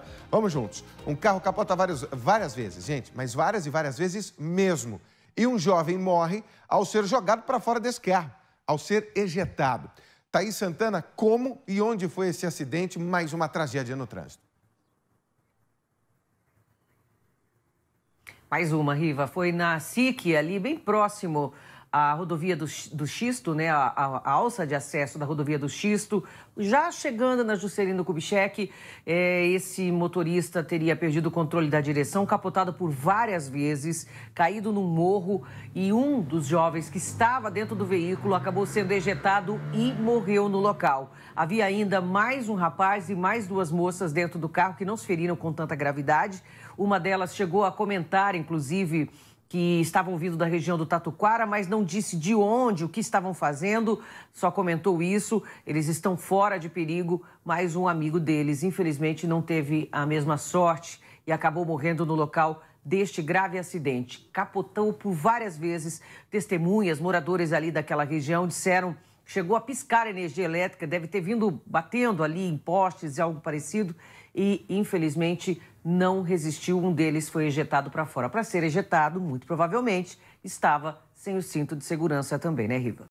Vamos juntos. Um carro capota vários, várias vezes, gente, mas várias e várias vezes mesmo. E um jovem morre ao ser jogado para fora desse carro, ao ser ejetado. Thaís Santana, como e onde foi esse acidente? Mais uma tragédia no trânsito. Mais uma, Riva. Foi na SIC, ali bem próximo a rodovia do, do Xisto, né, a, a, a, alça de acesso da rodovia do Xisto, já chegando na Juscelino Kubitschek, é, esse motorista teria perdido o controle da direção, capotado por várias vezes, caído no morro e um dos jovens que estava dentro do veículo acabou sendo ejetado e morreu no local. Havia ainda mais um rapaz e mais duas moças dentro do carro que não se feriram com tanta gravidade. Uma delas chegou a comentar, inclusive, que estavam vindo da região do Tatuquara, mas não disse de onde, o que estavam fazendo, só comentou isso. Eles estão fora de perigo, mas um amigo deles, infelizmente, não teve a mesma sorte e acabou morrendo no local deste grave acidente. Capotou por várias vezes. Testemunhas, moradores ali daquela região disseram chegou a piscar energia elétrica, deve ter vindo batendo ali em postes e algo parecido, e infelizmente não resistiu, um deles foi ejetado para fora. Para ser ejetado, muito provavelmente, estava sem o cinto de segurança também, né, Riva?